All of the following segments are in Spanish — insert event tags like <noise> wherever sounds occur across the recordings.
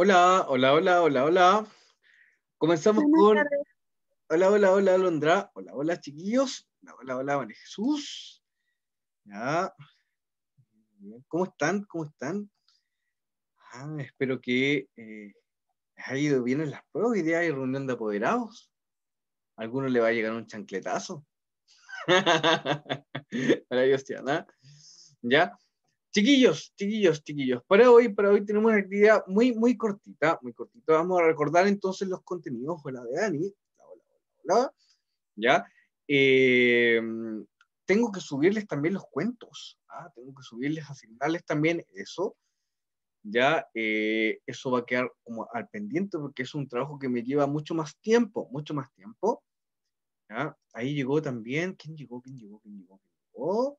Hola, hola, hola, hola, hola. Comenzamos con. Hola, hola, hola, Londra, Hola, hola, chiquillos. Hola, hola, hola, Jesús. Ya. ¿Cómo están? ¿Cómo están? Ah, espero que eh, haya ido bien en las pruebas. y haya reunión de apoderados. alguno le va a llegar un chancletazo. Para <laughs> Dios, ¿ya? Chiquillos, chiquillos, chiquillos, para hoy, para hoy tenemos una actividad muy, muy cortita, muy cortita. Vamos a recordar entonces los contenidos, hola de Dani, hola, hola, hola, ¿ya? Eh, tengo que subirles también los cuentos, ¿ah? tengo que subirles, asignarles también eso, ya eh, eso va a quedar como al pendiente porque es un trabajo que me lleva mucho más tiempo, mucho más tiempo. ¿ya? Ahí llegó también, ¿quién llegó? ¿Quién llegó? ¿Quién llegó? ¿Quién llegó?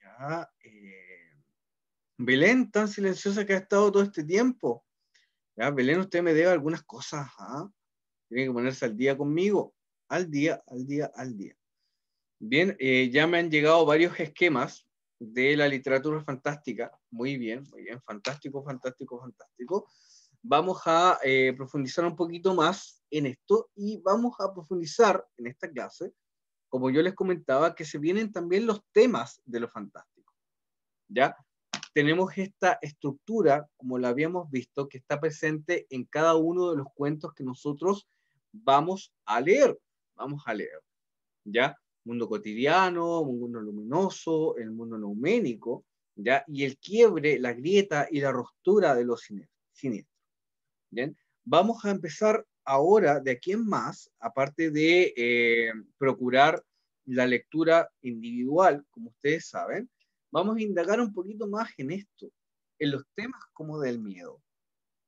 ¿Ya? Eh, Belén, tan silenciosa que ha estado todo este tiempo. ¿Ya? Belén, usted me debe algunas cosas. ¿ah? Tiene que ponerse al día conmigo. Al día, al día, al día. Bien, eh, ya me han llegado varios esquemas de la literatura fantástica. Muy bien, muy bien. Fantástico, fantástico, fantástico. Vamos a eh, profundizar un poquito más en esto y vamos a profundizar en esta clase, como yo les comentaba, que se vienen también los temas de lo fantástico. ¿Ya? tenemos esta estructura, como la habíamos visto, que está presente en cada uno de los cuentos que nosotros vamos a leer. Vamos a leer, ¿ya? Mundo cotidiano, mundo luminoso, el mundo neuménico, ¿ya? Y el quiebre, la grieta y la rostura de los siniestros. ¿Bien? Vamos a empezar ahora, de aquí en más, aparte de eh, procurar la lectura individual, como ustedes saben, vamos a indagar un poquito más en esto, en los temas como del miedo.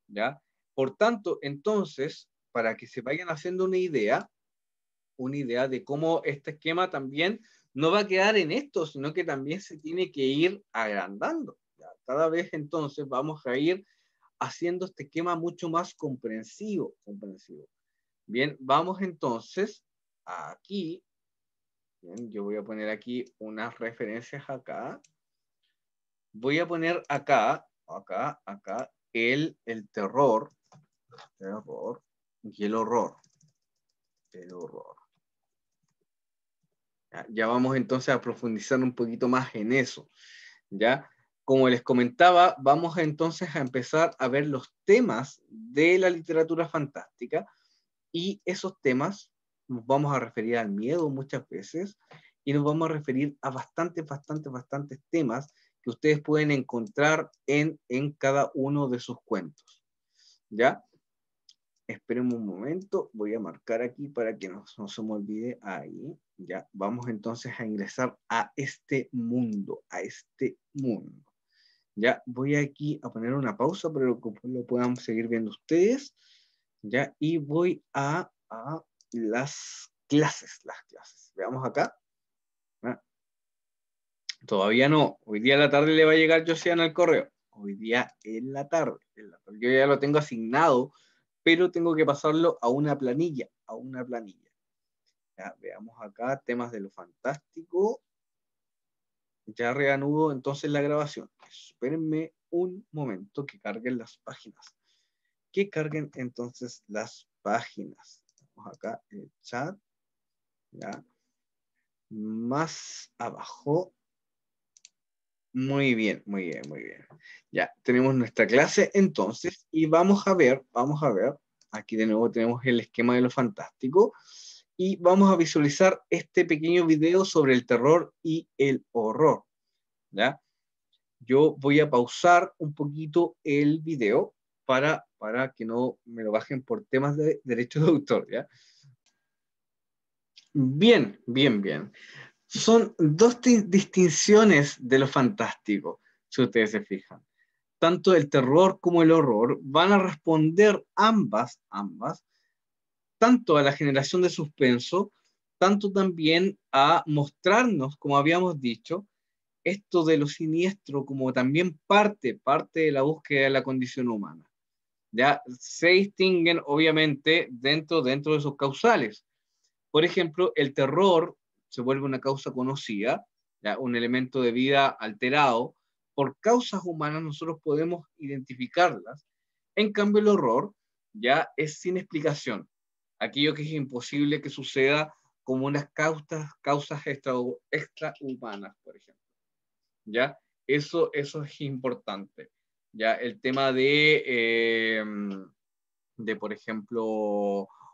¿ya? Por tanto, entonces, para que se vayan haciendo una idea, una idea de cómo este esquema también no va a quedar en esto, sino que también se tiene que ir agrandando. ¿ya? Cada vez entonces vamos a ir haciendo este esquema mucho más comprensivo. comprensivo. Bien, vamos entonces aquí yo voy a poner aquí unas referencias acá. Voy a poner acá, acá, acá, el, el terror, terror y el horror. El horror. Ya, ya vamos entonces a profundizar un poquito más en eso. Ya, como les comentaba, vamos entonces a empezar a ver los temas de la literatura fantástica y esos temas nos vamos a referir al miedo muchas veces y nos vamos a referir a bastantes, bastantes, bastantes temas que ustedes pueden encontrar en, en cada uno de sus cuentos. ¿Ya? Esperemos un momento, voy a marcar aquí para que no, no se me olvide ahí. Ya, vamos entonces a ingresar a este mundo, a este mundo. Ya, voy aquí a poner una pausa para que lo puedan seguir viendo ustedes. Ya, y voy a las clases, las clases. Veamos acá. Ah. Todavía no. Hoy día en la tarde le va a llegar Josiana al correo. Hoy día en la tarde. Yo ya lo tengo asignado, pero tengo que pasarlo a una planilla, a una planilla. veamos acá temas de lo fantástico. Ya reanudo entonces la grabación. Espérenme un momento que carguen las páginas. Que carguen entonces las páginas acá el chat. Más abajo. Muy bien, muy bien, muy bien. Ya, tenemos nuestra clase entonces y vamos a ver, vamos a ver, aquí de nuevo tenemos el esquema de lo fantástico y vamos a visualizar este pequeño video sobre el terror y el horror. ¿ya? Yo voy a pausar un poquito el video para para que no me lo bajen por temas de derechos de autor, ¿ya? Bien, bien, bien. Son dos distinciones de lo fantástico, si ustedes se fijan. Tanto el terror como el horror van a responder ambas, ambas, tanto a la generación de suspenso, tanto también a mostrarnos, como habíamos dicho, esto de lo siniestro como también parte, parte de la búsqueda de la condición humana. ¿ya? se distinguen obviamente dentro, dentro de esos causales. Por ejemplo, el terror se vuelve una causa conocida, un elemento de vida alterado. Por causas humanas nosotros podemos identificarlas. En cambio, el horror ya es sin explicación. Aquello que es imposible que suceda como unas causas, causas extra, extrahumanas, por ejemplo. ¿Ya? Eso, eso es importante. ¿ya? El tema de, em, de por ejemplo,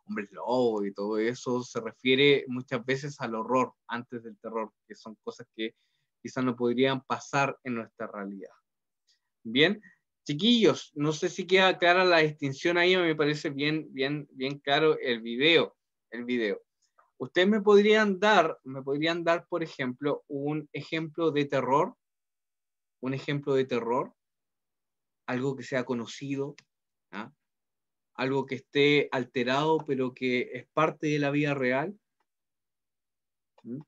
hombres lobo y todo eso se refiere muchas veces al horror antes del terror, que son cosas que quizás no podrían pasar en nuestra realidad. Bien, chiquillos, no sé si queda clara la distinción ahí, me parece bien, bien, bien claro el video, el video. Ustedes me podrían dar, me podrían dar, por ejemplo, un ejemplo de terror, un ejemplo de terror algo que sea conocido, ¿ah? algo que esté alterado, pero que es parte de la vida real. ¿Mm?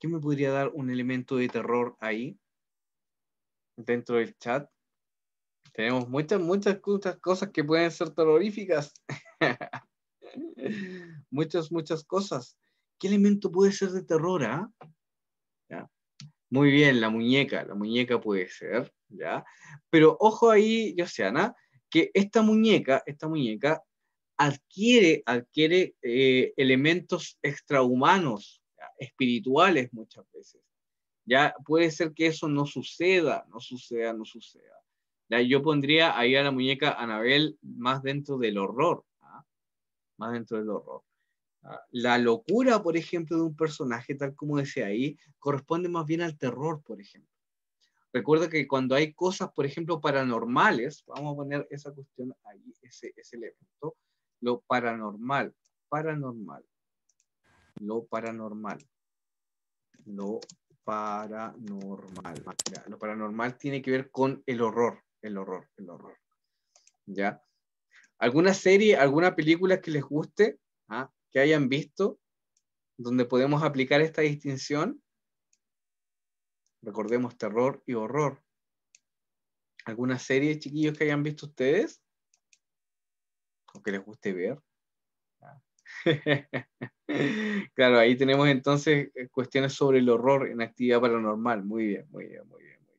¿Qué me podría dar un elemento de terror ahí? Dentro del chat. Tenemos muchas, muchas, cosas que pueden ser terroríficas. <laughs> muchas, muchas cosas. ¿Qué elemento puede ser de terror? Ah? Muy bien, la muñeca. La muñeca puede ser. Pero ojo ahí, Yosiana, que esta muñeca, esta muñeca adquiere, adquiere eh, elementos extrahumanos, espirituales muchas veces. Ya puede ser que eso no suceda, no suceda, no suceda. Yo pondría ahí a la muñeca Anabel más dentro del horror, ¿ah? más dentro del horror. ¿ah? La locura, por ejemplo, de un personaje, tal como decía ahí, corresponde más bien al terror, por ejemplo. Recuerda que cuando hay cosas, por ejemplo, paranormales, vamos a poner esa cuestión ahí, ese, elemento, lo paranormal, paranormal, lo paranormal, lo paranormal. lo paranormal tiene que ver con el horror, el horror, el horror. ¿Ya? ¿Alguna serie, alguna película que les guste, ah, que hayan visto, donde podemos aplicar esta distinción? Recordemos terror y horror. ¿Alguna serie, chiquillos, que hayan visto ustedes? ¿O que les guste ver? Ah. <laughs> claro, ahí tenemos entonces eh, cuestiones sobre el horror en actividad paranormal. Muy bien, muy bien, muy bien. Muy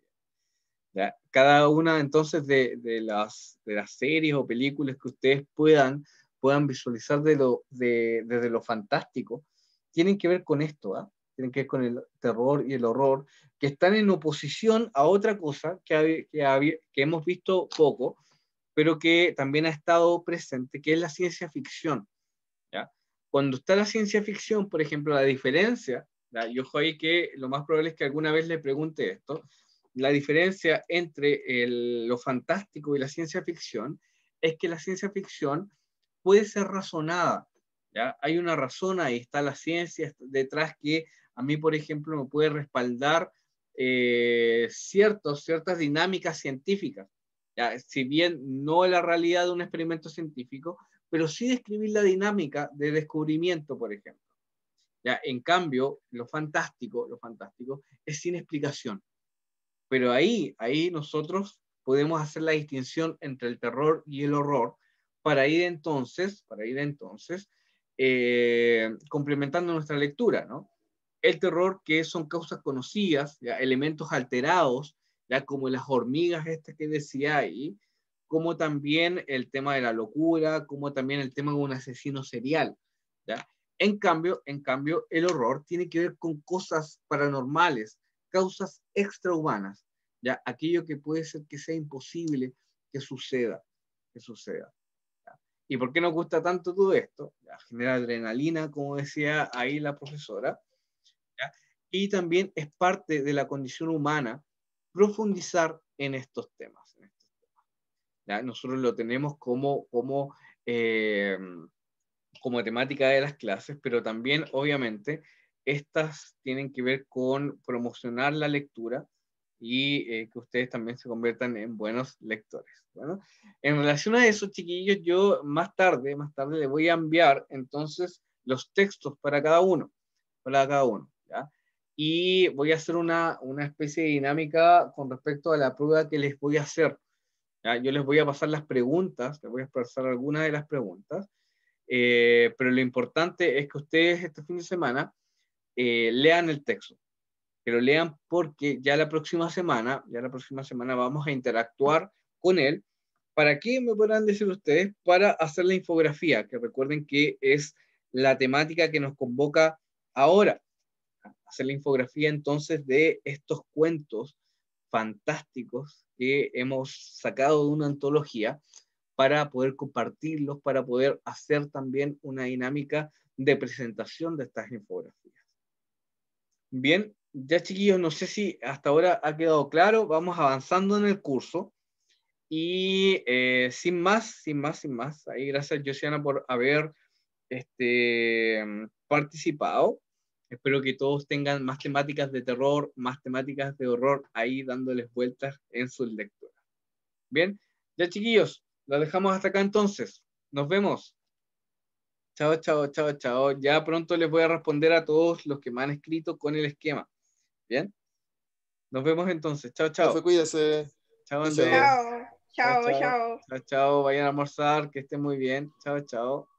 bien. Cada una entonces de, las, series o películas que ustedes puedan, puedan visualizar de lo, desde lo fantástico, tienen que ver con esto. ¿ah? tienen que ver con el terror y el horror, que están en oposición a otra cosa que, que, que hemos visto poco, pero que también ha estado presente, que es la ciencia ficción. ¿ya? Cuando está la ciencia ficción, por ejemplo, la diferencia, yo ahí que lo más probable es que alguna vez le pregunte esto, la diferencia entre el, lo fantástico y la ciencia ficción es que la ciencia ficción puede ser razonada. ¿ya? Hay una razón ahí, está la ciencia detrás que a mí, por ejemplo, me puede respaldar eh, ciertos, ciertas dinámicas científicas. si bien no la realidad de un experimento científico, pero sí describir la dinámica de descubrimiento, por ejemplo. Ya, en cambio, lo fantástico, lo fantástico es sin explicación. Pero ahí, ahí nosotros podemos hacer la distinción entre el terror y el horror para ir entonces, para ir entonces eh, complementando nuestra lectura, ¿no? el terror, que son causas conocidas, ¿ya? elementos alterados, ¿ya? como las hormigas estas que decía ahí, como también el tema de la locura, como también el tema de un asesino serial. En, cambio, en cambio, el horror tiene que ver con cosas paranormales, causas extrahumanas, ¿ya? aquello que puede ser que sea imposible que suceda, que suceda. ¿Y por qué nos gusta tanto todo esto? Genera adrenalina, como decía ahí la profesora, y también es parte de la condición humana profundizar en estos temas. Nosotros lo tenemos como, como, eh, como temática de las clases, pero también, obviamente, estas tienen que ver con promocionar la lectura y eh, que ustedes también se conviertan en buenos lectores. En relación a eso, chiquillos, yo más tarde, más tarde les voy a enviar entonces los textos para cada uno, para cada uno. Y voy a hacer una, una, especie de dinámica con respecto a la prueba que les voy a hacer. Yo les voy a pasar las preguntas, les voy a pasar algunas de las preguntas, eh, pero lo importante es que ustedes este fin de semana eh, lean el texto, que lo lean porque ya la próxima semana, ya la próxima semana vamos a interactuar con él. ¿Para qué me podrán decir ustedes? Para hacer la infografía, que recuerden que es la temática que nos convoca ahora hacer la infografía entonces de estos cuentos fantásticos que hemos sacado de una antología para poder compartirlos, para poder hacer también una dinámica de presentación de estas infografías. Bien, ya chiquillos, no sé si hasta ahora ha quedado claro, vamos avanzando en el curso. Y eh, sin más, sin más, sin más, ahí gracias Josiana por haber este, participado. Espero que todos tengan más temáticas de terror, más temáticas de horror ahí dándoles vueltas en sus lecturas. Bien, ya chiquillos, lo dejamos hasta acá entonces. Nos vemos. Chao, chao, chao, chao. Ya pronto les voy a responder a todos los que me han escrito con el esquema. Bien. Nos vemos entonces. Chao, chao. Cuídense. cuídese. Chao, Chao, chao, chao. Chao, chao. Vayan a almorzar. Que estén muy bien. Chao, chao.